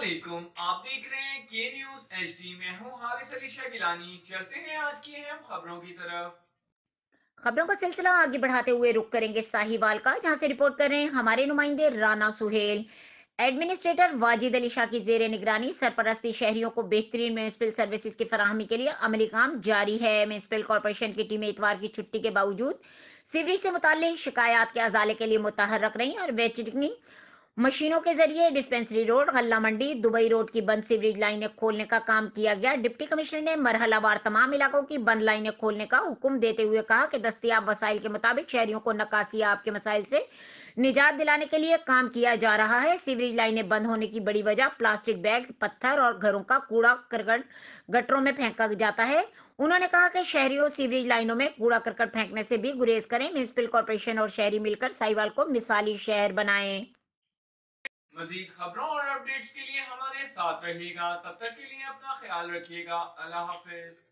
वालेकुम आप देख रहे हैं के न्यूज एच डी मैं हूँ हारिस अली शाह गिलानी चलते हैं आज की अहम खबरों की तरफ खबरों का सिलसिला आगे बढ़ाते हुए रुक करेंगे साहिवाल का जहां से रिपोर्ट कर रहे हैं हमारे नुमाइंदे राना सुहेल एडमिनिस्ट्रेटर वाजिद अली शाह की जेर निगरानी सरपरस्ती शहरियों को बेहतरीन म्यूनसिपल सर्विसेज की फराहमी के लिए अमली काम जारी है म्यूनसिपल कॉरपोरेशन की टीमें इतवार की छुट्टी के बावजूद सीवरेज से मुतल शिकायत के अजाले के लिए मुतहर रख रही है और वेचिंग मशीनों के जरिए डिस्पेंसरी रोड गल्ला मंडी दुबई रोड की बंद सीवरेज लाइनें खोलने का काम किया गया डिप्टी कमिश्नर ने मरहलावार तमाम इलाकों की बंद लाइनें खोलने का हुक्म देते हुए कहा कि दस्तियाब वसाइल के मुताबिक शहरियों को नक्काशी आपके मसाइल से निजात दिलाने के लिए काम किया जा रहा है सीवरेज लाइनें बंद होने की बड़ी वजह प्लास्टिक बैग पत्थर और घरों का कूड़ा करकट गटरों में फेंका जाता है उन्होंने कहा कि शहरियों सीवरेज लाइनों में कूड़ा करकट फेंकने से भी गुरेज करें म्यूनसिपल कॉरपोरेशन और शहरी मिलकर साहिवाल को मिसाली शहर बनाएं मजीद खबरों और अपडेट्स के लिए हमारे साथ रहिएगा तब तक के लिए अपना ख्याल रखिएगा अल्लाह हाफिज